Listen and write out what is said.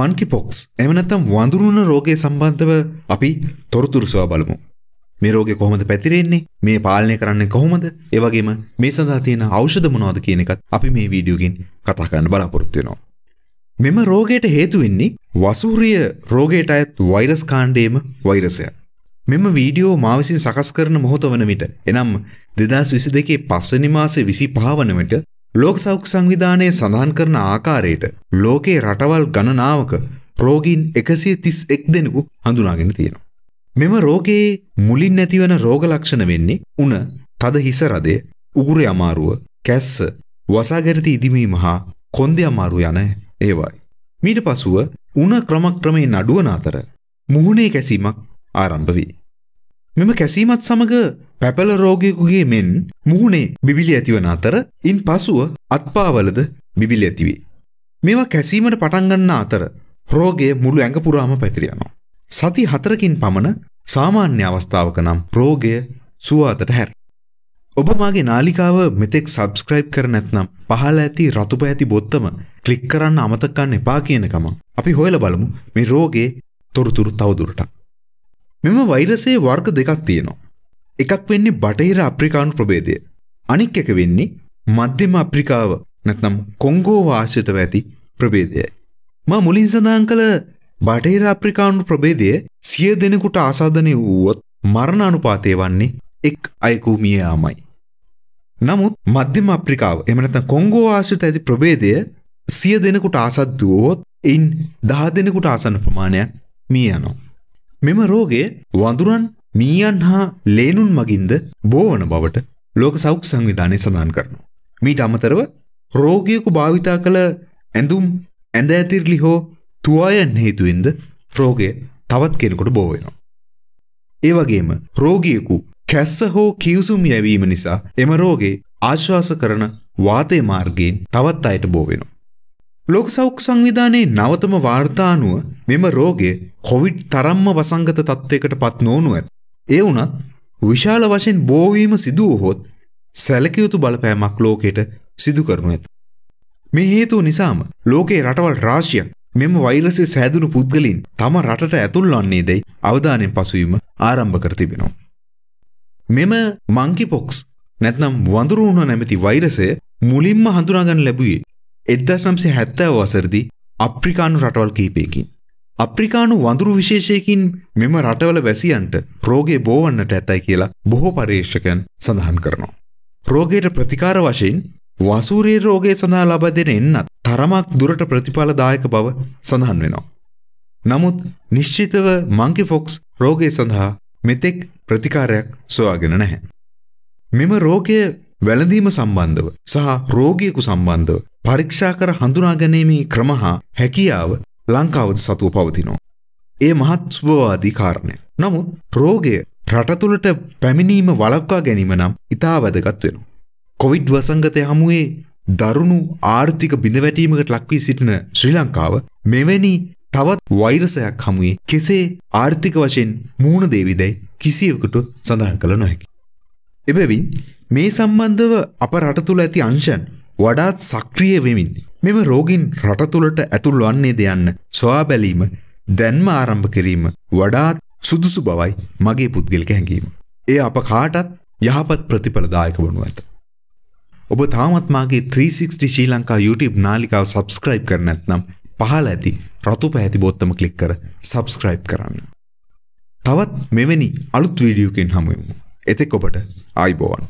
මන්කිපොක්ස් එම නැත්තම් වඳුරුණ රෝගය සම්බන්ධව අපි තොරතුරු සොයා බලමු. මේ රෝගේ කොහොමද පැතිරෙන්නේ? මේ පාලනය කරන්නේ කොහොමද? ඒ වගේම මේ සඳහා තියෙන ඖෂධ මොනවද කියන එකත් අපි මේ වීඩියෝගෙන් කතා කරන්න බලාපොරොත්තු වෙනවා. මෙම රෝගයට හේතු වෙන්නේ වසූරිය රෝගයට අයත් වෛරස් කාණ්ඩයේම වෛරසය. මෙම වීඩියෝ මා විසින් සකස් කරන මොහොත වන විට එනම් 2022 පස්වෙනි මාසේ 25 වන විට ලෝක සෞඛ්‍ය සංවිධානය සඳහන් කරන ආකාරයට ලෝකේ රටවල් ගණනාවක රෝගීන් එකසිය තිස් එක් දෙනෙකු හඳුනාගෙන තියෙනවා. මෙම රෝගයේ මුලින් නැතිවන රෝග ලක්ෂණ වෙන්නේ උන තද හිසරදය උගුරේ අමාරුව කැස්ස වසාගැරති ඉදිමීම හා කොන්දෙ අමාරු යන ඒවයි. මීට පසුව උන ක්‍රමක්‍රමයෙන් අඩුවන අතර මුහුණේ කැසීමක් ආරම්භ වේ. මෙම කැසීමත් සමග පැපල රෝගයකුගේ මෙන් මුහුණේ බිබිලි ඇතිවන අතර ඉන් පසුව අත්පාවලද බිබිලි ඇතිවේ. මේවා කැසීමට පටන්ගන්න අතර රෝගය මුළු ඇඟ පුරාම පැතිරියනවා. සති හතරකින් පමණ සාමාන්‍ය අවස්ථාවක නම් රෝගය සුවාතට හැර. ඔබ මාගේ නාලිකාව මෙතෙක් සබස්ක්‍රයිබ් කර නැත්නම් පහල ඇති රතුප ඇති බොත්තම කලික් කරන්න අමතකන්න එපා කියනකම. අපි හොයල බලමු මේ රෝගේ තොරතුරු තවදුරටක්. මෙම වෛරසේ වර්ග දෙකක් තියෙනවා. එකක් වෙන්නේ බටහිර අප්‍රිකානු ප්‍රභේදය. අනික් එක වෙන්නේ මධ්‍යම අප්‍රිකාව නැත්නම් කොංගෝව ආශ්‍රිතව ඇති ප්‍රභේදයයි. මා මුලින් සඳහන් කළ බටහිර අප්‍රිකානු ප්‍රභේදය සිය දෙනෙකුට ආසාධනය වූවොත් මරණ අනුපාතය වන්නේ එක් අයකු මිය යාමයි. නමුත් මධ්‍යම අප්‍රිකාව එම නැත්නම් කොංගෝ ආශ්‍රිත ඇති ප්‍රභේදය සිය දෙනෙකුට ආසද්දුවොත් එයින් දහ දෙනෙකුට ආසන්න ප්‍රමාණයක් මිය යනවා. මෙම රෝගය වඳුරන් මීයන් හා ලේනුන් මගින්ද බෝවන බවට ලෝක සෞඛ්‍ය සංවිධානය සඳහන් කරනවා. මීට අමතරව රෝගියෙකු භාවිතා කළ ඇඳුම් ඇඳ ඇතිරිලි හෝ තුවායන් හේතුවෙන්ද රෝගය තවත් කෙනෙකුට බෝ වෙනවා. ඒ වගේම රෝගියෙකු කැස්ස හෝ කිව්සුම් යැවීම නිසා එම රෝගේ ආශ්වාස කරන වාතය මාර්ගයෙන් තවත් අයට බෝ වෙනවා. ලොක සෞක් සංවිධානයේ නවතම වාර්තානුව මෙම රෝගය කොවිඩ් තරම්ම වසංගත තත්ත්වයකට පත් නොවනු ඇත්. ඒ වනත් විශාල වශයෙන් බෝවීම සිදුවහොත් සැලකයුතු බලපෑමක් ලෝකෙට සිදු කරනු ඇත. මේ හේතුව නිසාම ලෝකයේ රටවල් රාශිය මෙම වෛරසේ සෑදුණු පුද්ගලින් තම රටට ඇතුල්වන්නේ දැයි අවධානයෙන් පසුවීම ආරම්භ කර තිබෙනවා. මෙම මංකිපොක්ස් නැත්නම් වඳුරුණ නැමැති වෛරසය මුලින්ම හඳුනාගන්න ලැබුවේ එදදශනම්සේ හැත්තෑ වසරදි අප්‍රිකානු රටවල් කීපයකින්. අප්‍රිකානු වඳුරු විශේෂයකින් මෙම රටවල වැසියන්ට රෝගේ බෝවන්නට ඇතැයි කියලා බොහෝ පර්යේෂකයන් සඳහන් කරනවා. රෝගයට ප්‍රතිකාර වශයෙන් වසූරේ රෝගය සඳහා ලබ දෙන එන්නත් තරමක් දුරට ප්‍රතිඵලදායක බව සඳහන් වෙනවා. නමුත් නිශ්චිතව මංකිෆොක්ස් රෝගය සඳහා මෙතෙක් ප්‍රතිකාරයක් සොයාගෙන නැහැ. මෙම රෝගය වැළඳීම සම්බන්ධව සහ රෝගියෙකු සම්බන්ධව පරීක්ෂා කර හඳුනා ගැනීමේ ක්‍රම හා හැකියාව ලංකාවද සතුව පවතිනවා. ඒ මහත් සුභවාදී කාරණය. නමුත් රෝගය රටතුළට පැමිණීම වලක්වා ගැනීම නම් ඉතා වැදගත් වෙනවා. කොවිඩ් වසංගතය හමුවේ දරුණු ආර්ථික බිඳවැටීමකට ලක්වී සිටින ශ්‍රී ලංකාව මෙවැනි තවත් වෛරසයක් හමුවේ කෙසේ ආර්ථික වශයෙන් මූුණ දේවිදැයි කිසියකුට සඳහන් කළ නොහැකි. එබැවින් මේ සම්බන්ධව අප රට තුළ ඇති අංශන් වඩාත් සක්‍රිය වෙමින් මෙම රෝගින් රට තුළට ඇතුල් වන්නේ දෙයන්න සොයා බැලීම දැන්ම ආරම්භ කිරීම වඩාත් සුදුසු බවයි මගේ පුද්ගලික හැඟීම. එය අප කාටත් යහපත් ප්‍රතිඵලදායක වනු ඇත. ඔබ තාමත් මාගේ 360 ශ්‍රී ලංකා YouTube නාලිකාව සබස්ක්‍රයිබ් කර නැත්නම් පහල ඇති රතු පැහැති බොත්තම කලික් කර සබස්ක්‍රයිබ් කරන්න. තවත් මෙවැනි අලුත් වීඩියෝකෙන් හමුවමු. එතෙක් ඔබට ආයිබෝවන්.